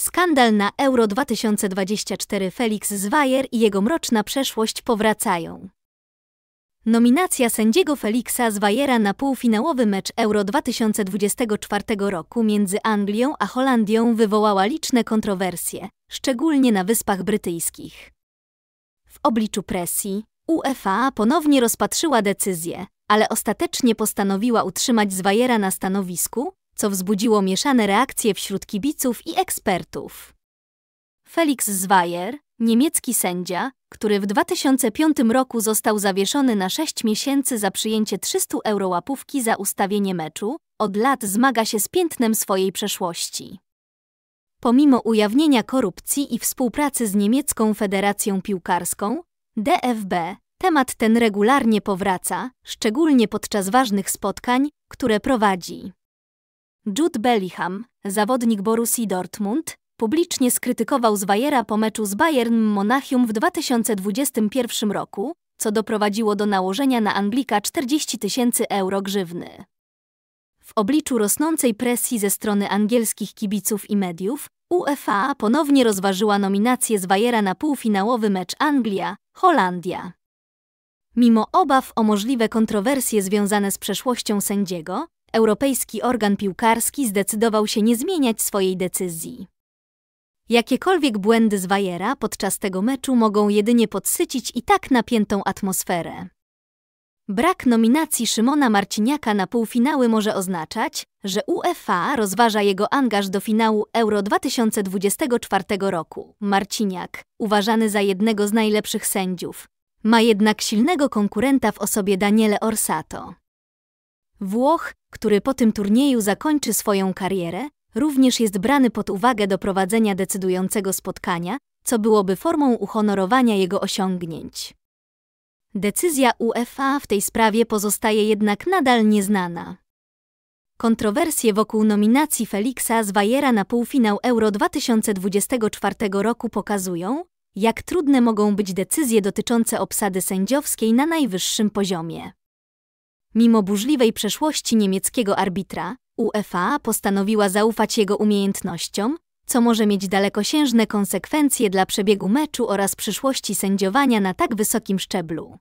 Skandal na Euro 2024 Felix Zwajer i jego mroczna przeszłość powracają. Nominacja sędziego Felixa Zwajera na półfinałowy mecz Euro 2024 roku między Anglią a Holandią wywołała liczne kontrowersje, szczególnie na Wyspach Brytyjskich. W obliczu presji UEFA ponownie rozpatrzyła decyzję, ale ostatecznie postanowiła utrzymać Zwajera na stanowisku, co wzbudziło mieszane reakcje wśród kibiców i ekspertów. Felix Zweier, niemiecki sędzia, który w 2005 roku został zawieszony na 6 miesięcy za przyjęcie 300 euro łapówki za ustawienie meczu, od lat zmaga się z piętnem swojej przeszłości. Pomimo ujawnienia korupcji i współpracy z niemiecką federacją piłkarską, DFB, temat ten regularnie powraca, szczególnie podczas ważnych spotkań, które prowadzi. Jude Bellingham, zawodnik Borussii Dortmund, publicznie skrytykował Zwajera po meczu z Bayern Monachium w 2021 roku, co doprowadziło do nałożenia na Anglika 40 tysięcy euro grzywny. W obliczu rosnącej presji ze strony angielskich kibiców i mediów, UEFA ponownie rozważyła nominację Zwajera na półfinałowy mecz Anglia-Holandia. Mimo obaw o możliwe kontrowersje związane z przeszłością sędziego, europejski organ piłkarski zdecydował się nie zmieniać swojej decyzji. Jakiekolwiek błędy z Wajera podczas tego meczu mogą jedynie podsycić i tak napiętą atmosferę. Brak nominacji Szymona Marciniaka na półfinały może oznaczać, że UEFA rozważa jego angaż do finału Euro 2024 roku. Marciniak, uważany za jednego z najlepszych sędziów, ma jednak silnego konkurenta w osobie Daniele Orsato. Włoch, który po tym turnieju zakończy swoją karierę, również jest brany pod uwagę do prowadzenia decydującego spotkania, co byłoby formą uhonorowania jego osiągnięć. Decyzja UEFA w tej sprawie pozostaje jednak nadal nieznana. Kontrowersje wokół nominacji Feliksa z Wajera na półfinał Euro 2024 roku pokazują, jak trudne mogą być decyzje dotyczące obsady sędziowskiej na najwyższym poziomie. Mimo burzliwej przeszłości niemieckiego arbitra, UEFA postanowiła zaufać jego umiejętnościom, co może mieć dalekosiężne konsekwencje dla przebiegu meczu oraz przyszłości sędziowania na tak wysokim szczeblu.